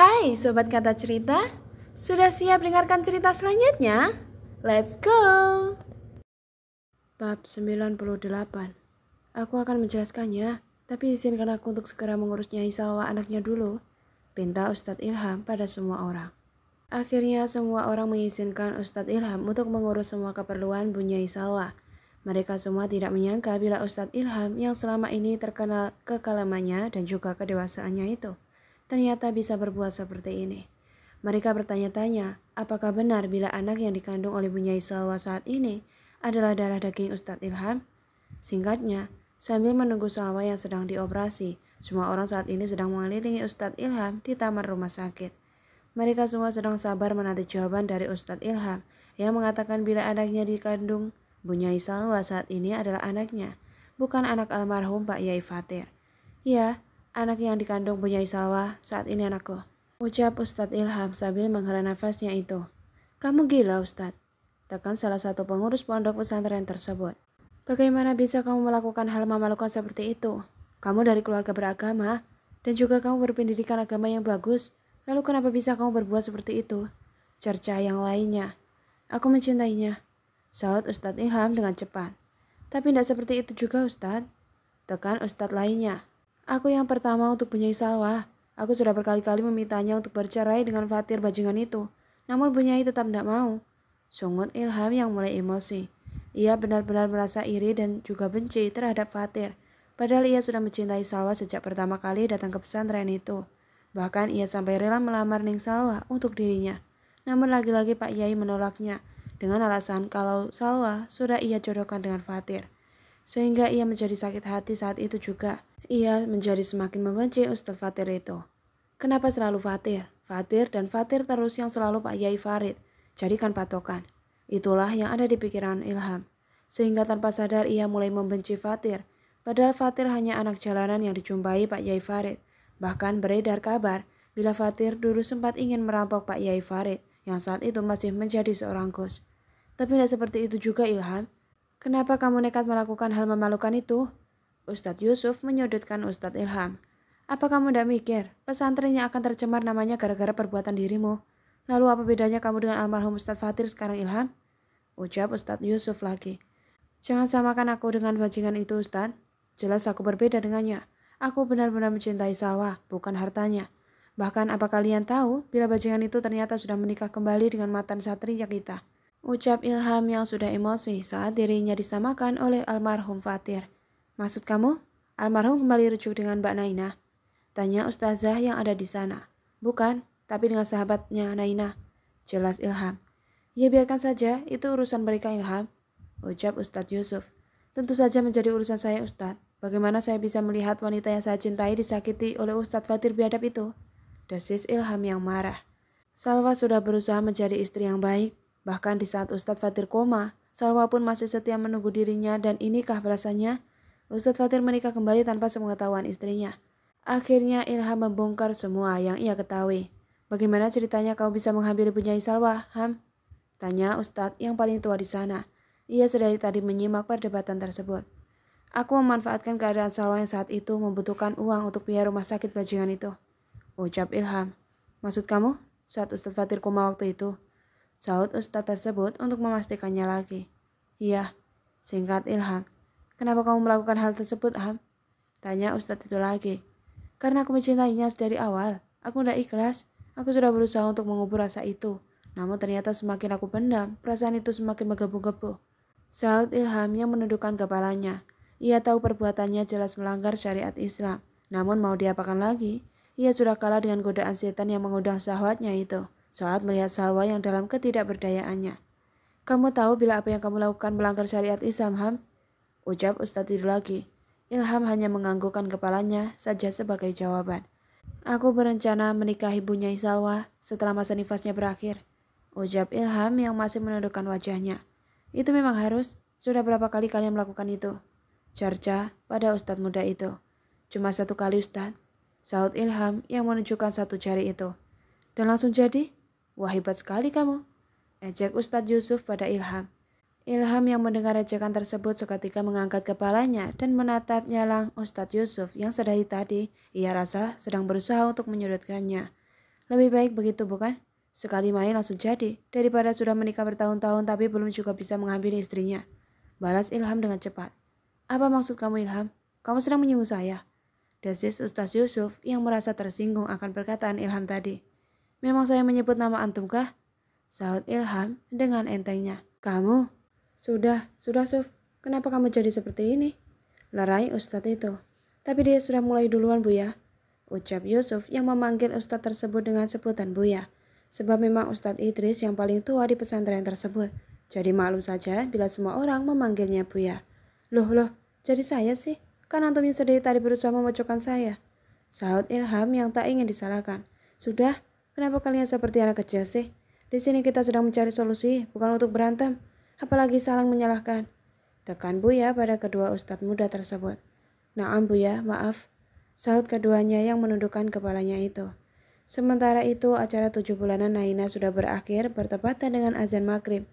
Hai Sobat Kata Cerita, sudah siap dengarkan cerita selanjutnya? Let's go! Bab 98 Aku akan menjelaskannya, tapi izinkan aku untuk segera mengurusnya Nyai anaknya dulu, pinta Ustadz Ilham pada semua orang. Akhirnya semua orang mengizinkan Ustadz Ilham untuk mengurus semua keperluan Bu Nyai Mereka semua tidak menyangka bila Ustadz Ilham yang selama ini terkenal kekalamannya dan juga kedewasaannya itu ternyata bisa berbuat seperti ini. Mereka bertanya-tanya, apakah benar bila anak yang dikandung oleh Bunyai Salwa saat ini adalah darah daging Ustadz Ilham? Singkatnya, sambil menunggu Salwa yang sedang dioperasi, semua orang saat ini sedang mengelilingi Ustadz Ilham di taman rumah sakit. Mereka semua sedang sabar menanti jawaban dari Ustadz Ilham yang mengatakan bila anaknya dikandung Bunyai Salwa saat ini adalah anaknya, bukan anak almarhum Pak Yai Fatir. Ya, Anak yang dikandung punya Salwa saat ini anakku. Ucap Ustadz Ilham sambil menghela nafasnya itu. Kamu gila Ustadz. Tekan salah satu pengurus pondok pesantren tersebut. Bagaimana bisa kamu melakukan hal memalukan seperti itu? Kamu dari keluarga beragama, dan juga kamu berpendidikan agama yang bagus, lalu kenapa bisa kamu berbuat seperti itu? Cerca yang lainnya. Aku mencintainya. Saud Ustadz Ilham dengan cepat. Tapi tidak seperti itu juga Ustadz. Tekan Ustadz lainnya. Aku yang pertama untuk Bunyai Salwa. Aku sudah berkali-kali memintanya untuk bercerai dengan Fatir bajingan itu. Namun Bunyai tetap tidak mau. Sungut Ilham yang mulai emosi. Ia benar-benar merasa iri dan juga benci terhadap Fatir. Padahal ia sudah mencintai Salwa sejak pertama kali datang ke pesantren itu. Bahkan ia sampai rela melamar Ning Salwa untuk dirinya. Namun lagi-lagi Pak Yai menolaknya dengan alasan kalau Salwa sudah ia jodohkan dengan Fatir. Sehingga ia menjadi sakit hati saat itu juga. Ia menjadi semakin membenci Ustadz Fatir itu. Kenapa selalu Fatir? Fatir dan Fatir terus yang selalu Pak Yai Farid. Jadikan patokan. Itulah yang ada di pikiran Ilham. Sehingga tanpa sadar ia mulai membenci Fatir. Padahal Fatir hanya anak jalanan yang dijumpai Pak Yai Farid. Bahkan beredar kabar bila Fatir dulu sempat ingin merampok Pak Yai Farid yang saat itu masih menjadi seorang kos. Tapi tidak seperti itu juga Ilham. Kenapa kamu nekat melakukan hal memalukan itu? Ustadz Yusuf menyudutkan Ustadz Ilham. Apa kamu tidak mikir, pesantrennya akan tercemar namanya gara-gara perbuatan dirimu? Lalu apa bedanya kamu dengan almarhum Ustadz Fatir sekarang Ilham? Ucap Ustadz Yusuf lagi. Jangan samakan aku dengan bajingan itu Ustadz. Jelas aku berbeda dengannya. Aku benar-benar mencintai Salwa, bukan hartanya. Bahkan apa kalian tahu bila bajingan itu ternyata sudah menikah kembali dengan mantan satria kita? Ucap Ilham yang sudah emosi saat dirinya disamakan oleh almarhum Fatir. Maksud kamu? Almarhum kembali rujuk dengan Mbak Naina. Tanya ustazah yang ada di sana. Bukan, tapi dengan sahabatnya Naina. Jelas Ilham. Ya biarkan saja, itu urusan mereka Ilham. Ucap Ustadz Yusuf. Tentu saja menjadi urusan saya Ustadz. Bagaimana saya bisa melihat wanita yang saya cintai disakiti oleh Ustadz Fatir biadab itu? Desis Ilham yang marah. Salwa sudah berusaha menjadi istri yang baik. Bahkan di saat Ustadz Fatir koma, Salwa pun masih setia menunggu dirinya dan inikah balasannya? Ustadz Fatir menikah kembali tanpa sepengetahuan istrinya. Akhirnya Ilham membongkar semua yang ia ketahui. Bagaimana ceritanya kau bisa menghampiri punya Salwa, Ham? Tanya Ustadz yang paling tua di sana. Ia sedari tadi menyimak perdebatan tersebut. Aku memanfaatkan keadaan Salwa yang saat itu membutuhkan uang untuk biaya rumah sakit bajingan itu. Ucap Ilham. Maksud kamu? Saat Ustadz Fatir koma waktu itu. Saud Ustadz tersebut untuk memastikannya lagi. Iya, singkat Ilham. Kenapa kamu melakukan hal tersebut, Ham? Tanya Ustadz itu lagi. Karena aku mencintainya dari awal. Aku udah ikhlas. Aku sudah berusaha untuk mengubur rasa itu. Namun ternyata semakin aku pendam, perasaan itu semakin menggebu-gebu. Saud Ilham yang menundukkan kepalanya. Ia tahu perbuatannya jelas melanggar syariat Islam. Namun mau diapakan lagi? Ia sudah kalah dengan godaan setan yang mengundang syahwatnya itu saat melihat Salwa yang dalam ketidakberdayaannya. Kamu tahu bila apa yang kamu lakukan melanggar syariat Islam, Ham? Ucap Ustadz tidur lagi. Ilham hanya menganggukkan kepalanya saja sebagai jawaban. Aku berencana menikahi ibunya Isalwa setelah masa nifasnya berakhir. Ucap Ilham yang masih menundukkan wajahnya. Itu memang harus. Sudah berapa kali kalian melakukan itu? Carca pada Ustadz muda itu. Cuma satu kali Ustadz. Saud Ilham yang menunjukkan satu jari itu. Dan langsung jadi, wah hebat sekali kamu. Ejek Ustadz Yusuf pada Ilham. Ilham yang mendengar ejekan tersebut seketika mengangkat kepalanya dan menatapnya lang Ustadz Yusuf yang sedari tadi ia rasa sedang berusaha untuk menyudutkannya. Lebih baik begitu bukan? Sekali main langsung jadi, daripada sudah menikah bertahun-tahun tapi belum juga bisa mengambil istrinya. Balas Ilham dengan cepat. Apa maksud kamu Ilham? Kamu sedang menyinggung saya? Desis Ustaz Yusuf yang merasa tersinggung akan perkataan Ilham tadi. Memang saya menyebut nama antum kah? Sahut Ilham dengan entengnya. Kamu? Sudah, sudah Suf, kenapa kamu jadi seperti ini? Lerai Ustadz itu. Tapi dia sudah mulai duluan Buya. Ucap Yusuf yang memanggil Ustadz tersebut dengan sebutan Buya. Sebab memang Ustadz Idris yang paling tua di pesantren tersebut. Jadi maklum saja bila semua orang memanggilnya Buya. Loh, loh, jadi saya sih? Kan antumnya sendiri tadi berusaha memocokkan saya. Saud Ilham yang tak ingin disalahkan. Sudah, kenapa kalian seperti anak kecil sih? Di sini kita sedang mencari solusi, bukan untuk berantem apalagi saling menyalahkan. Tekan Buya pada kedua ustadz muda tersebut. Naam Buya, maaf. Sahut keduanya yang menundukkan kepalanya itu. Sementara itu, acara tujuh bulanan Naina sudah berakhir bertepatan dengan azan maghrib.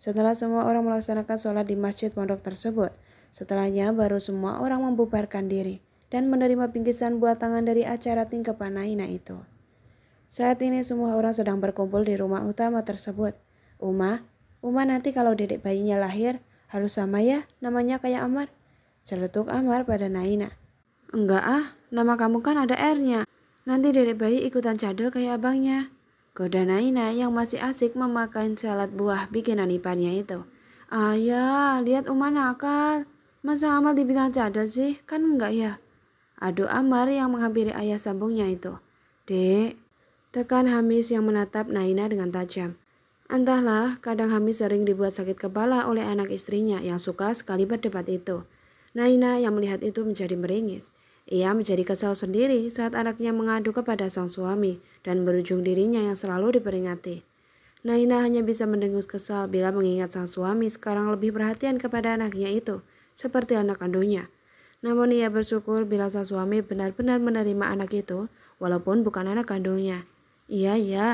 Setelah semua orang melaksanakan sholat di masjid pondok tersebut, setelahnya baru semua orang membubarkan diri dan menerima bingkisan tangan dari acara tingkepan Naina itu. Saat ini semua orang sedang berkumpul di rumah utama tersebut. Uma, Uma nanti kalau dedek bayinya lahir, harus sama ya namanya kayak Amar. Celetuk Amar pada Naina. Enggak ah, nama kamu kan ada R-nya. Nanti dedek bayi ikutan cadel kayak abangnya. Goda Naina yang masih asik memakan salad buah bikinan ipannya itu. Ayah, ya, lihat Uma nakal. Masa Amar dibilang cadel sih? Kan enggak ya? Aduh Amar yang menghampiri ayah sambungnya itu. Dek, tekan Hamis yang menatap Naina dengan tajam. Entahlah, kadang Hamid sering dibuat sakit kepala oleh anak istrinya yang suka sekali berdebat itu. Naina yang melihat itu menjadi meringis. Ia menjadi kesal sendiri saat anaknya mengadu kepada sang suami dan berujung dirinya yang selalu diperingati. Naina hanya bisa mendengus kesal bila mengingat sang suami sekarang lebih perhatian kepada anaknya itu, seperti anak kandungnya. Namun ia bersyukur bila sang suami benar-benar menerima anak itu, walaupun bukan anak kandungnya. Iya, iya,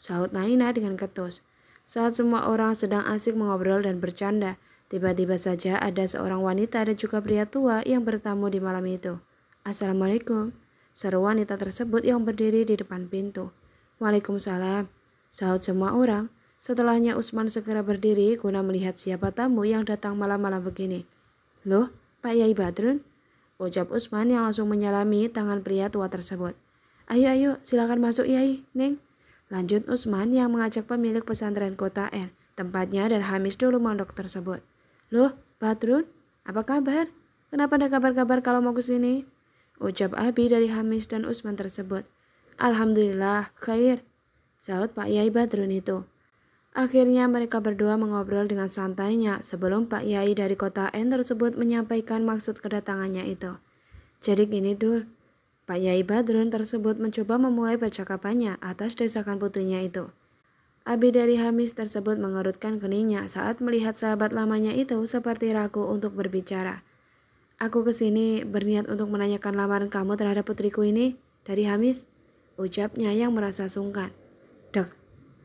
sahut Naina dengan ketus. Saat semua orang sedang asik mengobrol dan bercanda, tiba-tiba saja ada seorang wanita dan juga pria tua yang bertamu di malam itu. Assalamualaikum, seru wanita tersebut yang berdiri di depan pintu. Waalaikumsalam, sahut semua orang. Setelahnya Usman segera berdiri guna melihat siapa tamu yang datang malam-malam begini. Loh, Pak Yai Badrun? Ucap Usman yang langsung menyalami tangan pria tua tersebut. Ayo, ayo, silakan masuk Yai, Neng. Lanjut Usman yang mengajak pemilik pesantren kota R, tempatnya dan Hamis dulu mondok tersebut. Loh, Badrun, apa kabar? Kenapa ada kabar-kabar kalau mau ke sini? Ucap Abi dari Hamis dan Usman tersebut. Alhamdulillah, khair. Saud Pak Yai Badrun itu. Akhirnya mereka berdua mengobrol dengan santainya sebelum Pak Yai dari kota N tersebut menyampaikan maksud kedatangannya itu. Jadi gini Dul, Pak Yai Badrun tersebut mencoba memulai percakapannya atas desakan putrinya itu. Abi dari Hamis tersebut mengerutkan keningnya saat melihat sahabat lamanya itu seperti ragu untuk berbicara. Aku kesini berniat untuk menanyakan lamaran kamu terhadap putriku ini dari Hamis, ucapnya yang merasa sungkan. Dek,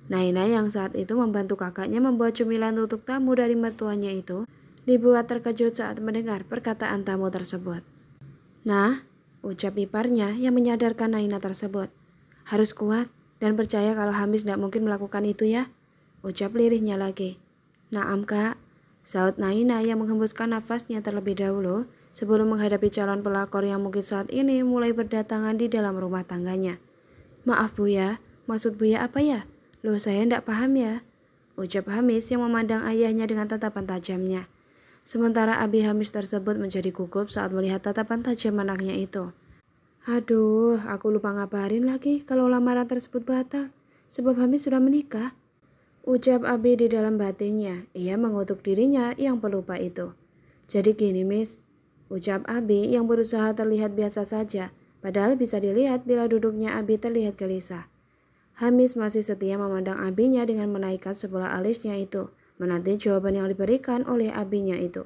Naina yang saat itu membantu kakaknya membuat cemilan untuk tamu dari mertuanya itu, dibuat terkejut saat mendengar perkataan tamu tersebut. Nah, Ucap iparnya yang menyadarkan Naina tersebut. Harus kuat dan percaya kalau Hamis tidak mungkin melakukan itu ya. Ucap lirihnya lagi. Naam kak. Saud Naina yang menghembuskan nafasnya terlebih dahulu sebelum menghadapi calon pelakor yang mungkin saat ini mulai berdatangan di dalam rumah tangganya. Maaf bu ya, maksud bu ya apa ya? Loh saya tidak paham ya. Ucap Hamis yang memandang ayahnya dengan tatapan tajamnya. Sementara Abi Hamis tersebut menjadi gugup saat melihat tatapan tajam anaknya itu. Aduh, aku lupa ngabarin lagi kalau lamaran tersebut batal, sebab Hamis sudah menikah. Ucap Abi di dalam batinnya, ia mengutuk dirinya yang pelupa itu. Jadi gini, Miss. Ucap Abi yang berusaha terlihat biasa saja, padahal bisa dilihat bila duduknya Abi terlihat gelisah. Hamis masih setia memandang abinya dengan menaikkan sebelah alisnya itu menanti jawaban yang diberikan oleh abinya itu.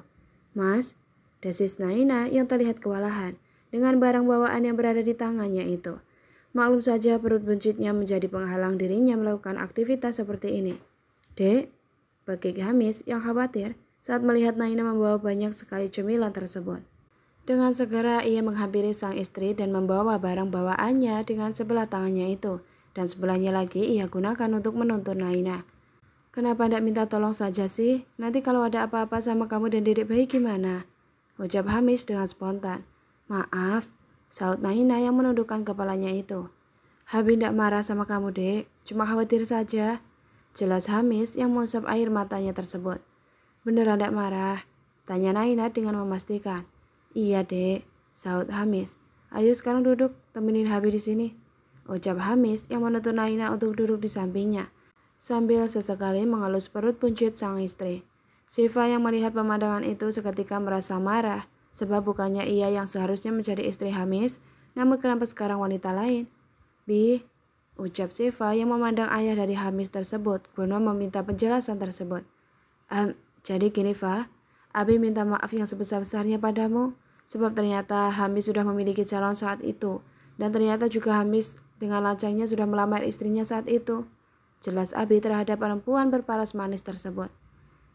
Mas, desis Naina yang terlihat kewalahan dengan barang bawaan yang berada di tangannya itu. Maklum saja perut buncitnya menjadi penghalang dirinya melakukan aktivitas seperti ini. Dek, bagi Hamis yang khawatir saat melihat Naina membawa banyak sekali cemilan tersebut. Dengan segera ia menghampiri sang istri dan membawa barang bawaannya dengan sebelah tangannya itu, dan sebelahnya lagi ia gunakan untuk menuntun Naina. Kenapa ndak minta tolong saja sih? Nanti kalau ada apa-apa sama kamu dan dedek bayi gimana? Ucap Hamis dengan spontan. Maaf, saut Naina yang menundukkan kepalanya itu. Habi ndak marah sama kamu dek, cuma khawatir saja. Jelas Hamis yang mengusap air matanya tersebut. Beneran ndak marah? Tanya Naina dengan memastikan. Iya dek, saut Hamis. Ayo sekarang duduk, temenin Habi di sini. Ucap Hamis yang menuntut Naina untuk duduk di sampingnya. Sambil sesekali mengelus perut buncit sang istri. Siva yang melihat pemandangan itu seketika merasa marah, sebab bukannya ia yang seharusnya menjadi istri Hamis, namun kenapa sekarang wanita lain? Bi, ucap Siva yang memandang ayah dari Hamis tersebut, guna meminta penjelasan tersebut. jadi gini, Fa, Abi minta maaf yang sebesar-besarnya padamu, sebab ternyata Hamis sudah memiliki calon saat itu, dan ternyata juga Hamis dengan lancangnya sudah melamar istrinya saat itu. Jelas Abi terhadap perempuan berparas manis tersebut.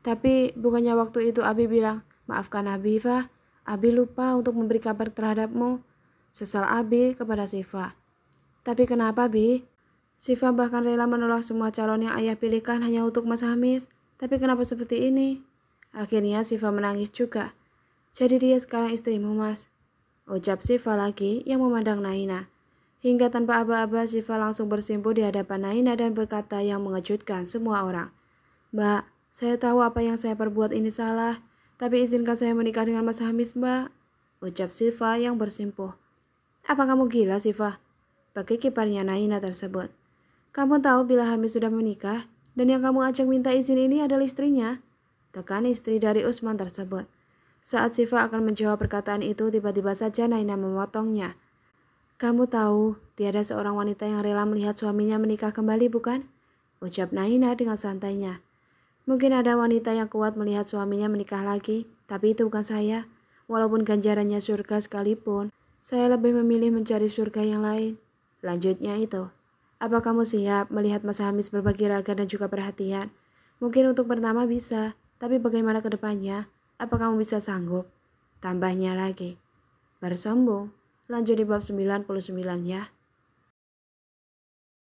Tapi bukannya waktu itu Abi bilang, maafkan Abi, Fa, Abi lupa untuk memberi kabar terhadapmu. Sesal Abi kepada Siva. Tapi kenapa Bi? Siva bahkan rela menolak semua calon yang ayah pilihkan hanya untuk Mas Hamis. Tapi kenapa seperti ini? Akhirnya Siva menangis juga. Jadi dia sekarang istrimu mas. Ucap Siva lagi yang memandang Naina. Hingga tanpa aba-aba Siva langsung bersimpu di hadapan Naina dan berkata yang mengejutkan semua orang. Mbak, saya tahu apa yang saya perbuat ini salah, tapi izinkan saya menikah dengan Mas Hamis, Mbak. Ucap Siva yang bersimpuh. Apa kamu gila, Siva?" Bagi kiparnya Naina tersebut. Kamu tahu bila Hamis sudah menikah, dan yang kamu ajak minta izin ini adalah istrinya. Tekan istri dari Usman tersebut. Saat Siva akan menjawab perkataan itu, tiba-tiba saja Naina memotongnya kamu tahu, tiada seorang wanita yang rela melihat suaminya menikah kembali, bukan? Ucap Naina dengan santainya. Mungkin ada wanita yang kuat melihat suaminya menikah lagi, tapi itu bukan saya. Walaupun ganjarannya surga sekalipun, saya lebih memilih mencari surga yang lain. Lanjutnya itu. Apa kamu siap melihat Mas Hamis berbagi raga dan juga perhatian? Mungkin untuk pertama bisa, tapi bagaimana kedepannya? Apa kamu bisa sanggup? Tambahnya lagi. Bersombong. Lanjut di bab 99 ya.